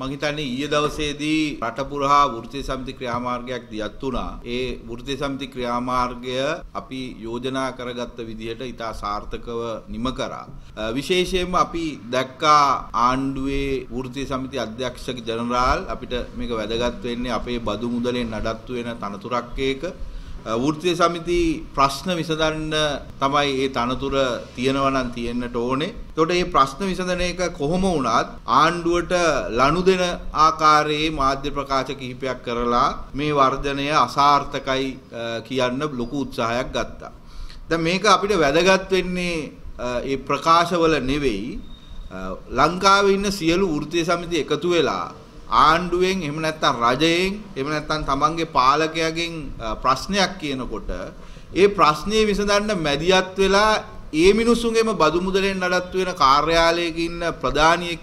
මං හිතන්නේ ඊයේ දවසේදී රට පුරා වෘත්තීය සමිති ක්‍රියාමාර්ගයක් දියත් වුණා. ඒ වෘත්තීය සමිති ක්‍රියාමාර්ගය අපි යෝජනා කරගත්ත විදිහට ඉතා සාර්ථකව නිම කරා. විශේෂයෙන්ම අපි දැක්කා ආණ්ඩුවේ වෘත්තීය සමිති අධ්‍යක්ෂක ජනරාල් අපිට මේක වැදගත් වෙන්නේ අපේ බදු මුදලෙන් නඩත්තු වෙන තනතුරක් එක වෘත්තීය සමිති ප්‍රශ්න විසඳන්න තමයි මේ තනතුර තියෙනවා නම් තියෙන්නට ඕනේ. එතකොට මේ ප්‍රශ්න විසඳන එක කොහොම වුණත් ආණ්ඩුවට ලනුදෙන ආකාරයේ මාධ්‍ය ප්‍රකාශ කිහිපයක් කරලා මේ වර්ධනය අසාර්ථකයි කියන්න ලොකු උත්සාහයක් ගත්තා. දැන් මේක අපිට වැදගත් වෙන්නේ ඒ ප්‍රකාශවල නෙවෙයි ලංකාවේ ඉන්න සියලු වෘත්තීය සමිති එකතු වෙලා ආණ්ඩුවෙන් එහෙම නැත්නම් රජයෙන් එහෙම නැත්නම් තමන්ගේ පාලකයාගෙන් ප්‍රශ්නයක් කියනකොට ඒ ප්‍රශ්නේ විසඳන්න මැදිහත් වෙලා ඒ මිනිසුන්ගේම බදු මුදලෙන් නඩත්තු වෙන කාර්යාලයක ඉන්න ප්‍රධානියෙක්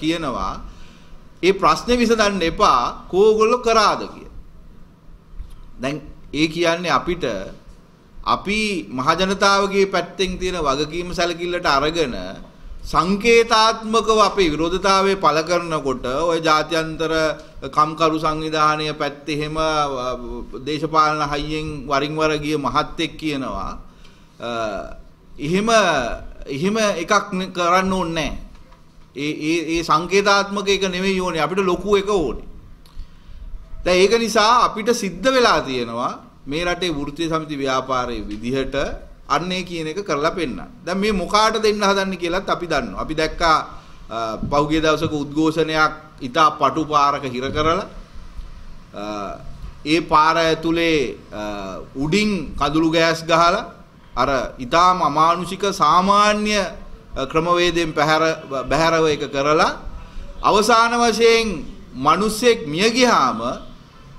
කියනවා ඒ ප්‍රශ්නේ විසඳන්න එපා කෝගොල්ලෝ කරාද කියලා. දැන් ඒ කියන්නේ අපිට අපි මහජනතාවගේ පැත්තෙන් තියෙන වගකීම සැලකිල්ලට අරගෙන සංකේතාත්මකව අපේ විරෝධතාවය පළ කරනකොට ওই ජාත්‍යන්තර කම්කරු සංවිධානය පැත්තේ එහෙම දේශපාලන හයියෙන් වරින් වර ගිය මහත්තෙක් කියනවා එහෙම එහෙම එකක් කරන්න ඕනේ ඒ ඒ ඒ සංකේතාත්මක එක නෙමෙයි ඕනේ අපිට ලොකු එක ඕනේ. දැන් ඒක නිසා අපිට සිද්ධ වෙලා තියෙනවා මේ රටේ වෘත්තීය සමිති ව්‍යාපාරයේ විදිහට අන්නේ කියන එක කරලා පෙන්නන. දැන් මේ මොකාට දෙන්න හදන්නේ කියලත් අපි දන්නවා. අපි දැක්කා පහුගිය දවසක උද්ඝෝෂණයක් ඉතා පටු පාරක හිර කරලා ඒ පාර ඇතුලේ උඩින් කඳුළු ගෑස් ගහලා අර ඉතාම අමානුෂික සාමාන්‍ය ක්‍රමවේදයෙන් පැහැර බැහැරව එක කරලා අවසාන වශයෙන් මිනිස්සෙක් මිය ගියාම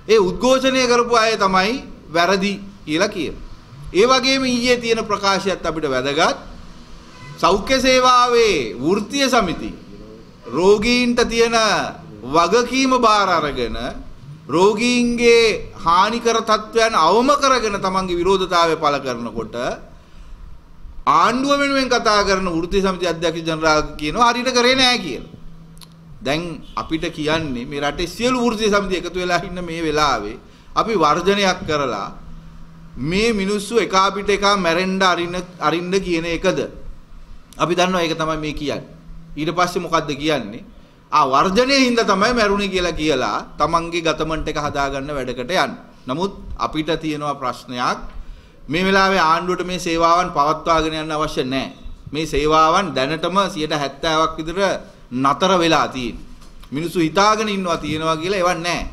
ඒ උද්ඝෝෂණය කරපු අය තමයි වැරදි කියලා කියනවා. ඒ වගේම ඊයේ තියෙන ප්‍රකාශයත් අපිට වැදගත්. සෞඛ්‍ය සේවාවේ වෘත්තීය සමිති රෝගීන්ට තියෙන වගකීම බාර අරගෙන රෝගීන්ගේ හානිකර තත්ත්වයන් අවම කරගෙන තමන්ගේ විරෝධතාවය පළ කරනකොට ආණ්ඩුව වෙනුවෙන් කතා කරන වෘත්ති සමිති අධ්‍යක්ෂ ජනරාල් කියනවා හරියට කරේ නැහැ කියලා. දැන් අපිට කියන්නේ මේ රටේ සියලු වෘත්ති සමිති එකතු වෙලා ඉන්න මේ වෙලාවේ අපි වර්ජනයක් කරලා මේ මිනිස්සු එකා පිට එකා මැරෙන්න අරින්න අරින්න කියන එකද අපි දන්නවා ඒක තමයි මේ කියන්නේ ඊට පස්සේ මොකද්ද කියන්නේ ආ වර්ජනයේ හින්දා තමයි මැරුණේ කියලා කියලා තමන්ගේ ගතමන්ට් එක හදාගන්න වැඩකට යන්න. නමුත් අපිට තියෙනවා ප්‍රශ්නයක් මේ වෙලාවේ ආණ්ඩුවට මේ සේවාවන් පවත්වාගෙන යන්න අවශ්‍ය නැහැ. මේ සේවාවන් දැනටම 70ක් විතර නතර වෙලා තියෙන. මිනිස්සු හිතාගෙන ඉන්නවා තියෙනවා කියලා ඒවක් නැහැ.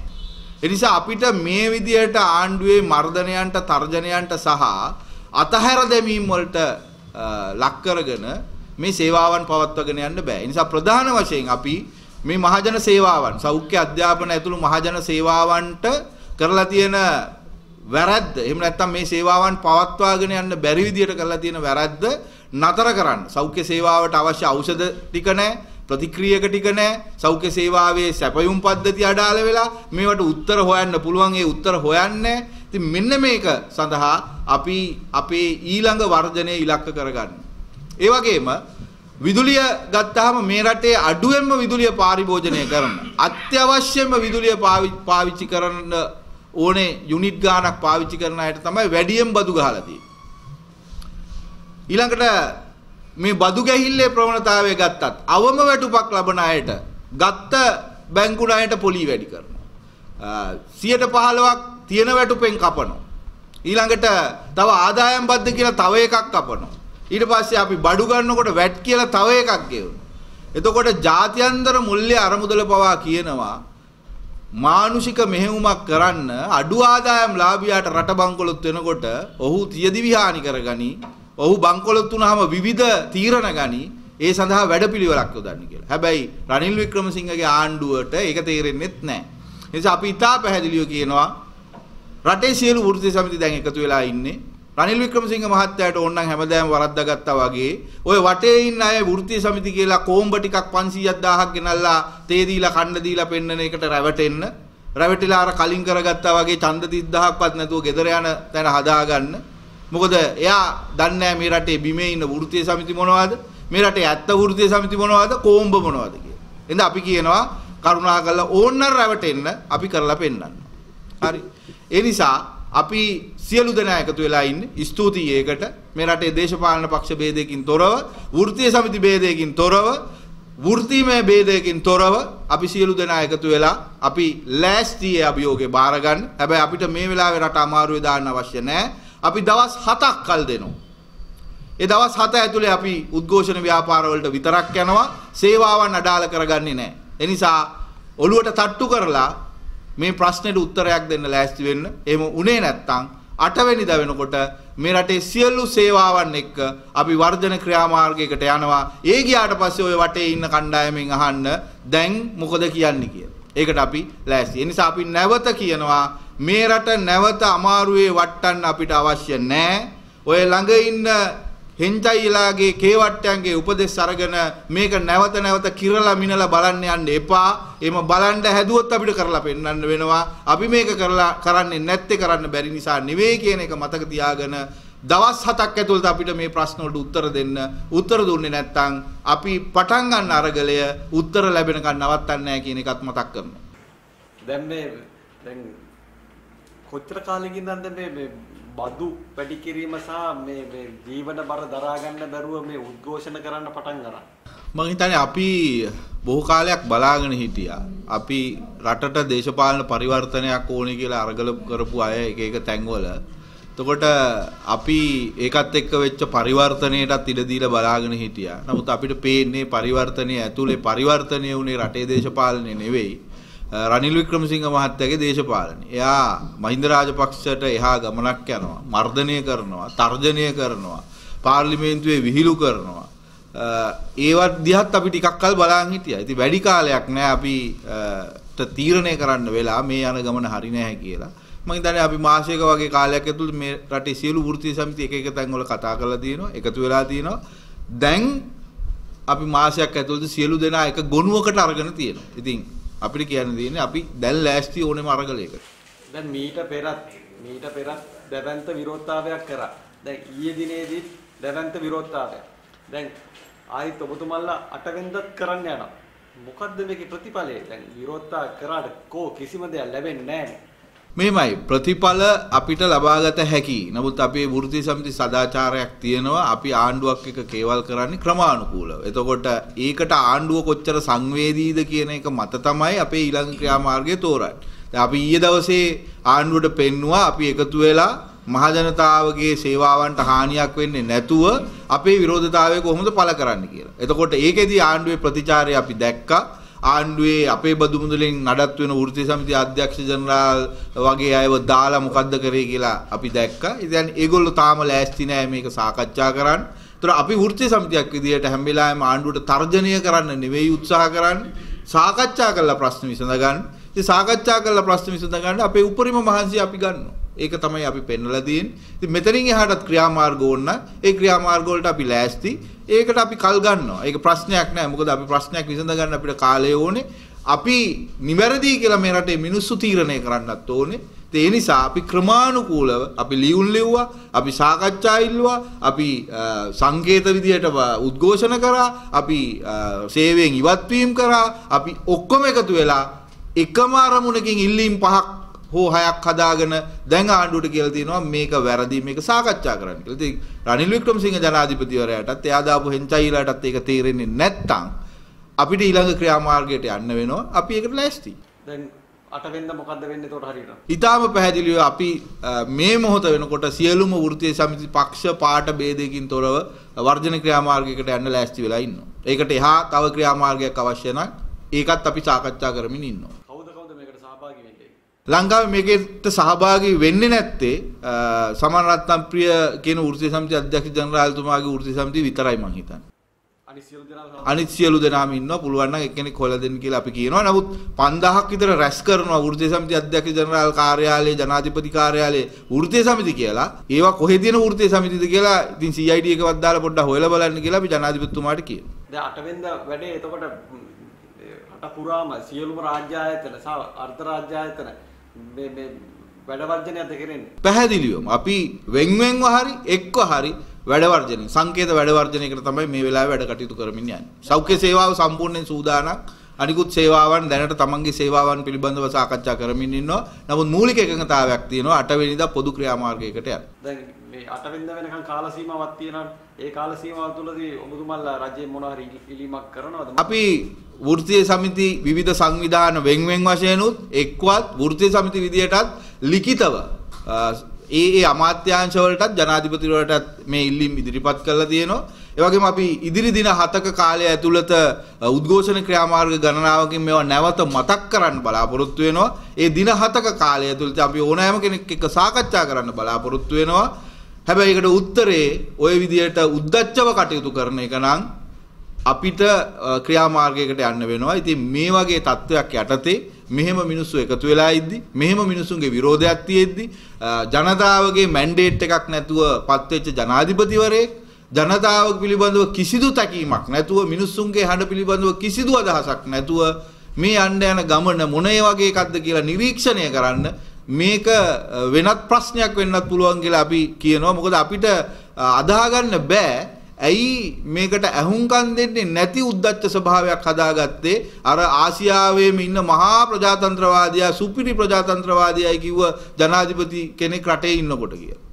එනිසා අපිට මේ විදියට ආණ්ඩුවේ මර්ධනයන්ට තර්ජනයන්ට සහ අතහැර දැමීම් වලට ලක් කරගෙන මේ සේවාවන් පවත්වාගෙන යන්න බෑ. ඒ නිසා ප්‍රධාන වශයෙන් අපි මේ මහජන සේවාවන් සෞඛ්‍ය අධ්‍යාපන ඇතුළු මහජන සේවාවන්ට කරලා තියෙන වැරද්ද එහෙම නැත්නම් මේ සේවාවන් පවත්වාගෙන යන්න බැරි විදියට කරලා තියෙන වැරද්ද නතර කරන්න. සෞඛ්‍ය සේවාවට අවශ්‍ය ඖෂධ ටික නැහැ. ප්‍රතික්‍රියක ටික නැහැ. සෞඛ්‍ය සේවාවේ සැපයුම් පද්ධති අඩාල වෙලා මේවට උත්තර හොයන්න පුළුවන් ඒ උත්තර හොයන්නේ ඉතින් මෙන්න මේක සඳහා අපි අපේ ඊළඟ වර්ධනය ඉලක්ක කරගන්න. ඒ වගේම විදුලිය ගත්තාම මේ රටේ අඩුවෙන්ම විදුලිය පාරිභෝජනය කරන අත්‍යවශ්‍යම විදුලිය පාවිච්චි කරන්න ඕනේ යුනිට් ගාණක් පාවිච්චි කරන අයට තමයි වැඩියෙන් බදු ගහලා තියෙන්නේ ඊළඟට මේ බදු ගැහිල්ලේ ප්‍රවණතාවය ගත්තත් අවම වැටුපක් ලබන අයට ගත්ත බැංකු ණයට පොලී වැඩි කරනවා. 115ක් තියෙන වැටුපෙන් කපනවා. ඊළඟට තව ආදායම් බද්ද කියලා තව එකක් කපනවා. ඊට පස්සේ අපි බඩු ගන්නකොට වැට් කියලා තව එකක් ගෙවනවා. එතකොට ජාත්‍යන්තර මුල්‍ය අරමුදල පවා කියනවා මානුෂික මෙහෙයුමක් කරන්න අඩු ආදායම් ලාභියාට රට බංකොලොත් වෙනකොට ඔහු තියදිවි හානි කරගනි ඔහු බංකොලොත්තුනහම විවිධ තීරණ ගනි ඒ සඳහා වැඩපිළිවෙලක් යොදන්න කියලා. හැබැයි රනිල් වික්‍රමසිංහගේ ආණ්ඩුවට ඒක තේරෙන්නේත් නැහැ. ඒ නිසා අපි ඉතා පැහැදිලිව කියනවා රටේ සියලු වෘත්ති සමිති දැන් එකතු වෙලා ඉන්නේ. රනිල් වික්‍රමසිංහ මහත්තයාට ඕනනම් හැමදාම වරද්දාගත්තා වගේ ওই වටේ ඉන්න අය වෘත්ති සමිති කියලා කොම්බ ටිකක් 500ක් 1000ක් ගෙනල්ලා තේ දීලා කන්න දීලා පෙන්නන එකට රැවටෙන්න රැවටිලා අර කලින් කරගත්තා වගේ ඡන්ද 30000ක්වත් නැතුව gedera යන තැන හදාගන්න මොකද එයා දන්නේ මේ රටේ බිමේ ඉන්න වෘත්තීය සමිති මොනවද? මේ රටේ ඇත්ත වෘත්තීය සමිති මොනවද? කොම්බ මොනවද කියලා. එහෙනම් අපි කියනවා කරුණාකරලා ඕන්නර රැවටෙන්න අපි කරලා පෙන්නන්න. හරි. ඒ නිසා අපි සියලු දෙනා එකතු වෙලා ඉන්නේ. ස්තුතියි ඒකට. මේ රටේ දේශපාලන පක්ෂ ભેදයකින් තොරව, වෘත්තීය සමිති ભેදයකින් තොරව, වෘත්තිමය ભેදයකින් තොරව අපි සියලු දෙනා එකතු වෙලා අපි ලෑස්තියේ අභියෝගේ බාර ගන්න. හැබැයි අපිට මේ වෙලාවේ රට අමාරුවේ දාන්න අවශ්‍ය නැහැ. අපි දවස් 7ක් කල් දෙනවා. ඒ දවස් 7 ඇතුලේ අපි උද්ඝෝෂණ ව්‍යාපාරවලට විතරක් යනවා. සේවාවන් අඩාල කරගන්නේ නැහැ. ඒ නිසා ඔළුවට තට්ටු කරලා මේ ප්‍රශ්නෙට උත්තරයක් දෙන්න ලෑස්ති වෙන්න. එහෙම උනේ නැත්තම් අටවෙනිද වෙනකොට මේ රටේ සියලු සේවාවන් එක්ක අපි වර්ධන ක්‍රියාමාර්ගයකට යනවා. ඒ ගියාට පස්සේ ওই වටේ ඉන්න කණ්ඩායමෙන් අහන්න දැන් මොකද කියන්නේ කියලා. ඒකට අපි ලෑස්ති. ඒ නිසා අපි නැවත කියනවා මේ රට නැවත අමාරුවේ වටන්න අපිට අවශ්‍ය නැහැ. ඔය ළඟ ඉන්න හෙන්ජයිලාගේ කේවට්ටයන්ගේ උපදෙස් අරගෙන මේක නැවත නැවත කිරලා මිනලා බලන්න යන්න එපා. එම බලන්න හැදුවොත් අපිට කරලා පෙන්වන්න වෙනවා. අපි මේක කරලා කරන්නේ නැත්තේ කරන්න බැරි නිසා නෙවෙයි කියන එක මතක තියාගෙන දවස් හතක් ඇතුළත අපිට මේ ප්‍රශ්න වලට උත්තර දෙන්න උත්තර දුන්නේ නැත්නම් අපි පටන් ගන්න අරගලය උත්තර ලැබෙනකන් නවත්තන්නේ නැහැ කියන එකත් මතක් කරනවා. දැන් මේ දැන් කොච්චර කාලෙකින් ඉඳන්ද මේ මේ බදු වැඩි කිරීම සහ මේ මේ ජීවන බර දරා ගන්න බැරුව මේ උද්ඝෝෂණ කරන්න පටන් ගන්න. මම හිතන්නේ අපි බොහෝ කාලයක් බලාගෙන හිටියා. අපි රටට දේශපාලන පරිවර්තනයක් ඕනේ කියලා අරගල කරපු අය එක එක තැන්වල. එතකොට අපි ඒකත් එක්ක වෙච්ච පරිවර්තනයටත් ඉඩ දීලා බලාගෙන හිටියා. නමුත් අපිට පේන්නේ පරිවර්තනයේ ඇතුලේ පරිවර්තනය වුණේ රටේ දේශපාලනේ නෙවෙයි. රනිල් වික්‍රමසිංහ මහත්තයාගේ දේශපාලනය. එයා මහින්ද රාජපක්ෂට එහා ගමනක් යනවා. මර්ධනය කරනවා, තර්ජනය කරනවා, පාර්ලිමේන්තුවේ විහිළු කරනවා. ඒවත් දිහත් අපි ටිකක් කල් බලන් හිටියා. ඉතින් වැඩි කාලයක් නෑ අපිට තීරණය කරන්න වෙලා මේ යන ගමන හරි නෑ කියලා. මම හිතන්නේ අපි මාසයක වගේ කාලයක් ඇතුළත මේ රටේ සියලු වෘත්තීය සමිති එක එක තැන්වල කතා කරලා තියෙනවා, එකතු වෙලා තියෙනවා. දැන් අපි මාසයක් ඇතුළත සියලු දෙනා එක ගොනුවකට අරගෙන තියෙනවා. ඉතින් අපිට කියන්න දෙන්නේ අපි දැන් ලෑස්ති ඕනෙම අරගලයකට. දැන් මීට පෙරත් මීට පෙරත් දැවැන්ත විරෝධතාවයක් කරා. දැන් ඊයේ දිනේදී දැවැන්ත විරෝධතාවයක්. දැන් ආයිත් ඔබතුමන්ලා අටවෙන්දත් කරන්න යනවා. මොකද්ද මේකේ ප්‍රතිඵලය? දැන් විරෝධතාව කරාට කෝ කිසිම දෙයක් ලැබෙන්නේ නැහැ. මේමයි ප්‍රතිඵල අපිට ලබාගත හැකි. නමුත් අපේ වෘත්ති සමිති සදාචාරයක් තියෙනවා. අපි ආණ්ඩුවක් එක කේවල් කරන්නේ ක්‍රමානුකූලව. එතකොට ඒකට ආණ්ඩුව කොච්චර සංවේදීද කියන එක මත තමයි අපේ ඊළඟ ක්‍රියාමාර්ගය තෝරන්නේ. අපි ඊයේ දවසේ ආණ්ඩුවට පෙන්නවා අපි එකතු වෙලා මහජනතාවගේ සේවාවන්ට හානියක් වෙන්නේ නැතුව අපේ විරෝධතාවය කොහොමද පළ කරන්න කියලා. එතකොට ඒකෙදි ආණ්ඩුවේ ප්‍රතිචාරය අපි දැක්කා. ආණ්ඩුවේ අපේ බදු මුදලෙන් නඩත්තු වෙන වෘත්තීය සමිති අධ්‍යක්ෂ ජනරාල් වගේ අයව දාලා මොකද්ද කරේ කියලා අපි දැක්කා. ඉතින් ඒගොල්ලෝ තාම ලෑස්ති නෑ මේක සාකච්ඡා කරන්න. ඒතර අපි වෘත්තීය සමිතියක් විදියට හැම වෙලාවෙම ආණ්ඩුවට තර්ජනය කරන්න නෙවෙයි උත්සාහ කරන්නේ. සාකච්ඡා කරලා ප්‍රශ්න විසඳ ගන්න. ඉතින් සාකච්ඡා කරලා ප්‍රශ්න විසඳ ගන්න අපේ උපරිම මහන්සිය අපි ගන්නවා. ඒක තමයි අපි පෙන්වලා තියෙන්නේ. ඉතින් මෙතනින් එහාටත් ක්‍රියාමාර්ග ඕන ඒ ක්‍රියාමාර්ග වලට අපි ලෑස්ති. ඒකට අපි කල් ගන්නවා. ඒක ප්‍රශ්නයක් නෑ. මොකද අපි ප්‍රශ්නයක් විසඳ ගන්න අපිට කාලය ඕනේ. අපි නිවැරදි කියලා මේ රටේ මිනිස්සු තීරණය කරන්නත් ඕනේ. ඒ නිසා අපි ක්‍රමානුකූලව අපි ලියුම් ලිව්වා, අපි සාකච්ඡා ඉල්ලුවා, අපි සංකේත විදියට උද්ඝෝෂණ කරා, අපි සේවයෙන් ඉවත්වීම් කරා, අපි ඔක්කොම එකතු වෙලා එකම අරමුණකින් ඉල්ලීම් පහක් හෝහයක් හදාගෙන දැන් ආණ්ඩුවට කියලා තියෙනවා මේක වැරදි මේක සාකච්ඡා කරන්න කියලා. ඉතින් රනිල් වික්‍රමසිංහ ජනාධිපතිවරයාටත් එයා දාපු හෙන්චයිලාටත් ඒක තේරෙන්නේ නැත්තම් අපිට ඊළඟ ක්‍රියාමාර්ගයට යන්න වෙනවා. අපි ඒකට ලෑස්ති. දැන් අටවෙන්ද මොකද්ද වෙන්නේ එතකොට හරියට? ඊටාම පැහැදිලිව අපි මේ මොහොත වෙනකොට සියලුම වෘත්තීය සමිති පක්ෂ පාට ભેදයකින් තොරව වර්ජන ක්‍රියාමාර්ගයකට යන්න ලෑස්ති වෙලා ඉන්නවා. ඒකට එහා තව ක්‍රියාමාර්ගයක් අවශ්‍ය නම් ඒකත් අපි සාකච්ඡා කරමින් ඉන්නවා. ලංකාවේ මේකට සහභාගී වෙන්නේ නැත්තේ සමන් රත්නප්‍රිය කියන වෘත්තීය සමිති අධ්‍යක්ෂ ජනරාල්තුමාගේ වෘත්තීය සමිතිය විතරයි මං හිතන්නේ. අනිත් සියලු දෙනාම ඉන්නවා පුළුවන් නම් එක්කෙනෙක් හොයලා දෙන්න කියලා අපි කියනවා. නමුත් 5000ක් විතර රැස් කරනවා වෘත්තීය සමිති අධ්‍යක්ෂ ජනරාල් කාර්යාලයේ ජනාධිපති කාර්යාලයේ වෘත්තීය සමිති කියලා. ඒවා කොහෙද තියෙන වෘත්තීය සමිතිද කියලා ඉතින් CID එකවත් දාලා පොඩ්ඩක් හොයලා බලන්න කියලා අපි ජනාධිපතිතුමාට කියනවා. දැන් 8 වෙනිදා වැඩේ එතකොට රට පුරාම සියලුම රාජ්‍ය ආයතන සහ අර්ධ රාජ්‍ය ආයතන මේ මේ වැඩ වර්ජනයක්ද කරන්නේ පැහැදිලිවම අපි වෙන්වෙන්ව හරි එක්ව හරි වැඩ වර්ජනය සංකේත වැඩ වර්ජනයකට තමයි මේ වෙලාවේ වැඩ කටයුතු කරමින් යන්නේ සෞඛ්‍ය සේවාව සම්පූර්ණයෙන් සූදානම් අනිකුත් සේවාවන් දැනට තමන්ගේ සේවාවන් පිළිබඳව සාකච්ඡා කරමින් ඉන්නවා. නමුත් මූලික එකඟතාවයක් තියෙනවා අටවෙනිදා පොදු ක්‍රියාමාර්ගයකට යන්න. මේ 8 වෙනිදා වෙනකන් කාල සීමාවක් තියෙනවනේ. ඒ කාල සීමාව තුළදී ඔබතුමල්ලා රජයේ මොන හරි ඉලීමක් කරනවද? අපි වෘත්තීය සමිති විවිධ සංවිධාන වෙන්වෙන් වශයෙන් උත් එක්වත් වෘත්තීය සමිති විදියටත් ලිඛිතව ඒ ඒ අමාත්‍යංශවලටත් ජනාධිපතිවරටත් මේ ඉල්ලීම් ඉදිරිපත් කරලා තියෙනවා. ඒ වගේම අපි ඉදිරි දින 7ක කාලය ඇතුළත උද්ඝෝෂණ ක්‍රියාමාර්ග ගණනාවකින් මේවා නැවත මතක් කරන්න බලාපොරොත්තු වෙනවා. ඒ දින 7ක කාලය ඇතුළත අපි ඕනෑම කෙනෙක් එක්ක සාකච්ඡා කරන්න බලාපොරොත්තු වෙනවා. හැබැයි ඒකට උත්තරේ ওই විදියට උද්දච්චව කටයුතු කරන එක නම් අපිට ක්‍රියාමාර්ගයකට යන්න වෙනවා. ඉතින් මේ වගේ තත්වයක් යටතේ මෙහෙම මිනිස්සු එකතු වෙලා ඉද්දි මෙහෙම මිනිසුන්ගේ විරෝධයක් තියෙද්දි ජනතාවගේ මැන්ඩේට් එකක් නැතුව පත්වෙච්ච ජනාධිපතිවරයෙක් ජනතාව පිළිබඳව කිසිදු තැකීමක් නැතුව මිනිස්සුන්ගේ හඬ පිළිබඳව කිසිදු අදහසක් නැතුව මේ යන්න යන ගමන මොනේ වගේ එකක්ද කියලා නිරීක්ෂණය කරන්න මේක වෙනත් ප්‍රශ්නයක් වෙන්නත් පුළුවන් කියලා අපි කියනවා. මොකද අපිට අදාහගන්න බෑ. ඇයි මේකට ඇහුම්කන් දෙන්නේ නැති උද්දච්ච ස්වභාවයක් හදාගත්තේ අර ආසියාවේම ඉන්න මහා ප්‍රජාතන්ත්‍රවාදියා සුපිරි ප්‍රජාතන්ත්‍රවාදියායි කිව්ව ජනාධිපති කෙනෙක් රටේ ඉන්නකොට කියලා.